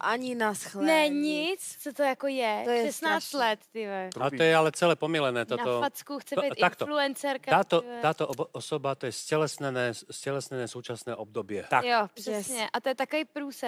Ani na schle. Ne, nic, co to jako je. To je 16 strašný. let, ty ve. A to je ale celé pomilené. Tato, na facku chce no, to, být takto. influencerka. Tato, tato osoba, to je stělesnené, stělesnené současné obdobě. Tak. Jo, přesně. A to je takový průse.